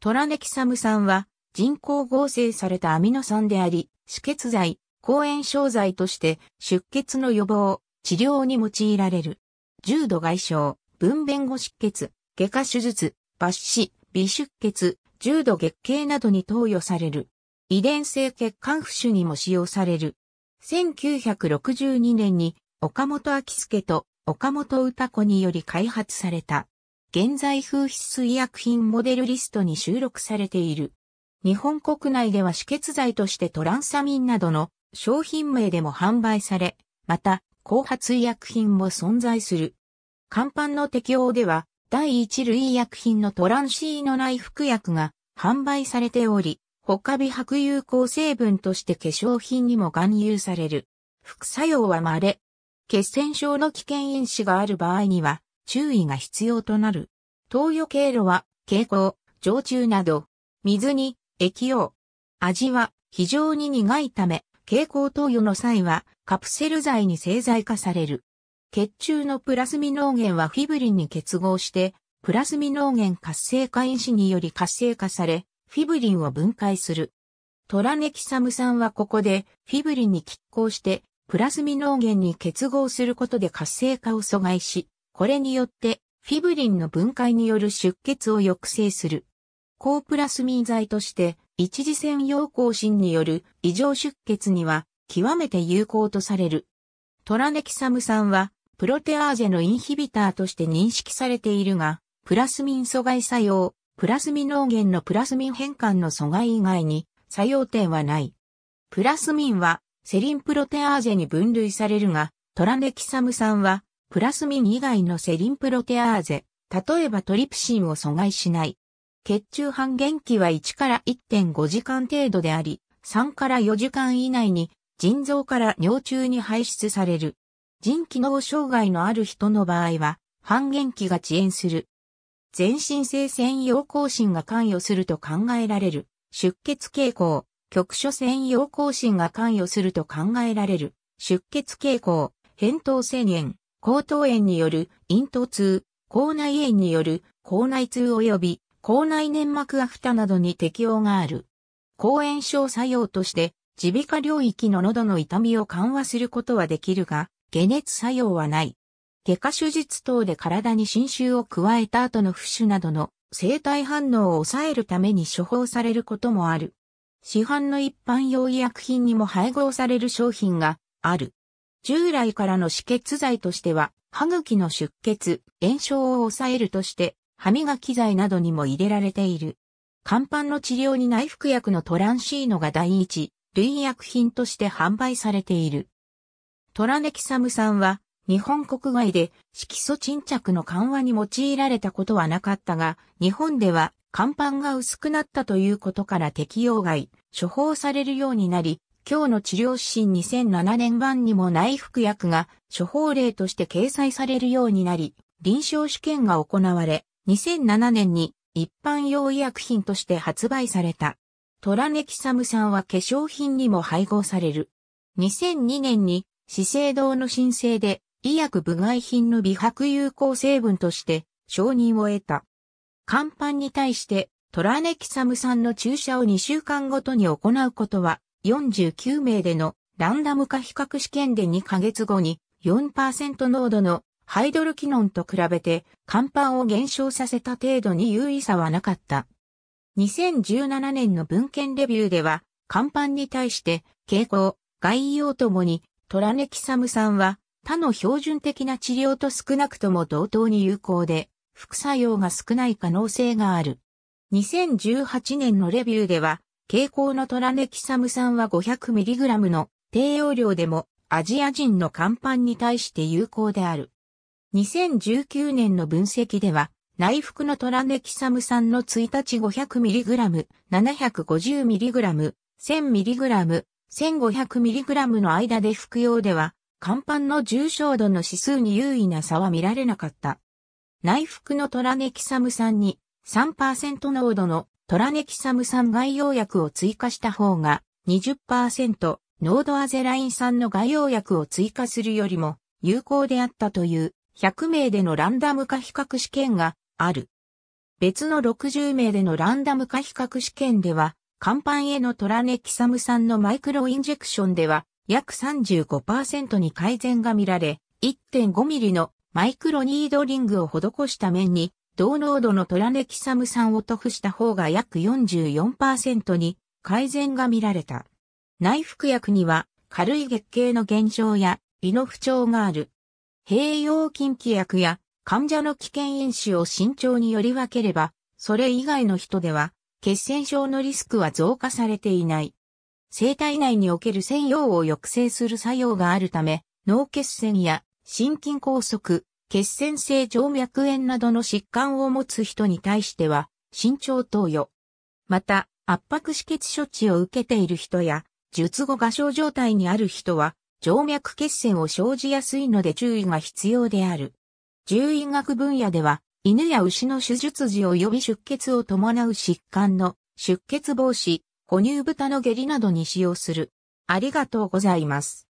トラネキサム酸は人工合成されたアミノ酸であり、止血剤、抗炎症剤として出血の予防、治療に用いられる。重度外傷、分娩後出血、外科手術、抜死、微出血、重度月経などに投与される。遺伝性血管不腫にも使用される。1962年に岡本明介と岡本歌子により開発された。現在風必須医薬品モデルリストに収録されている。日本国内では止血剤としてトランサミンなどの商品名でも販売され、また、後発医薬品も存在する。乾板の適用では、第一類医薬品のトランシーの内服薬が販売されており、他美白有効成分として化粧品にも含有される。副作用は稀。血栓症の危険因子がある場合には、注意が必要となる。投与経路は、蛍光、常駐など、水に液用。味は非常に苦いため、蛍光投与の際はカプセル剤に製剤化される。血中のプラスミノーゲンはフィブリンに結合して、プラスミノーゲン活性化因子により活性化され、フィブリンを分解する。トラネキサム酸はここでフィブリンに拮抗して、プラスミノーゲンに結合することで活性化を阻害し、これによって、フィブリンの分解による出血を抑制する。高プラスミン剤として、一次専用更新による異常出血には極めて有効とされる。トラネキサム酸は、プロテアーゼのインヒビターとして認識されているが、プラスミン阻害作用、プラスミン脳源のプラスミン変換の阻害以外に作用点はない。プラスミンはセリンプロテアーゼに分類されるが、トラネキサム酸はプラスミン以外のセリンプロテアーゼ、例えばトリプシンを阻害しない。血中半減期は1から1.5時間程度であり、3から4時間以内に腎臓から尿中に排出される。腎機能障害のある人の場合は、半減期が遅延する。全身性専用更新が関与すると考えられる。出血傾向、局所専用更新が関与すると考えられる。出血傾向、扁桃制限。口頭炎による咽頭痛、口内炎による口内痛及び口内粘膜アフタなどに適用がある。抗炎症作用として、耳鼻科領域の喉の痛みを緩和することはできるが、解熱作用はない。外科手術等で体に侵襲を加えた後の浮腫などの生体反応を抑えるために処方されることもある。市販の一般用医薬品にも配合される商品がある。従来からの止血剤としては、歯茎の出血、炎症を抑えるとして、歯磨き剤などにも入れられている。肝斑の治療に内服薬のトランシーノが第一、類薬品として販売されている。トラネキサム酸は、日本国外で色素沈着の緩和に用いられたことはなかったが、日本では肝斑が薄くなったということから適用外、処方されるようになり、今日の治療指針2007年版にも内服薬が処方例として掲載されるようになり、臨床試験が行われ、2007年に一般用医薬品として発売された。トラネキサム酸は化粧品にも配合される。2002年に資生堂の申請で医薬部外品の美白有効成分として承認を得た。乾板に対してトラネキサム酸の注射を2週間ごとに行うことは49名でのランダム化比較試験で2ヶ月後に4%濃度のハイドルキノンと比べて、肝板を減少させた程度に優位差はなかった。2017年の文献レビューでは、肝板に対して、傾向、概要ともに、トラネキサム酸は、他の標準的な治療と少なくとも同等に有効で、副作用が少ない可能性がある。2018年のレビューでは、蛍光のトラネキサム酸は 500mg の低用量でもアジア人の乾板に対して有効である。2019年の分析では、内服のトラネキサム酸の1日 500mg、750mg、1000mg、1500mg の間で服用では、乾板の重症度の指数に優位な差は見られなかった。内服のトラネキサム酸に3%濃度のトラネキサム酸外用薬を追加した方が20%ノードアゼライン酸の外用薬を追加するよりも有効であったという100名でのランダム化比較試験がある。別の60名でのランダム化比較試験では、肝板へのトラネキサム酸のマイクロインジェクションでは約35%に改善が見られ、1.5ミリのマイクロニードリングを施した面に同濃度のトラネキサム酸を塗布した方が約44%に改善が見られた。内服薬には軽い月経の減少や胃の不調がある。併用禁忌薬や患者の危険因子を慎重により分ければ、それ以外の人では血栓症のリスクは増加されていない。生体内における専用を抑制する作用があるため、脳血栓や心筋梗塞、血栓性静脈炎などの疾患を持つ人に対しては、慎重投与。また、圧迫止血処置を受けている人や、術後画症状態にある人は、静脈血栓を生じやすいので注意が必要である。獣医学分野では、犬や牛の手術時及び出血を伴う疾患の出血防止、哺乳豚の下痢などに使用する。ありがとうございます。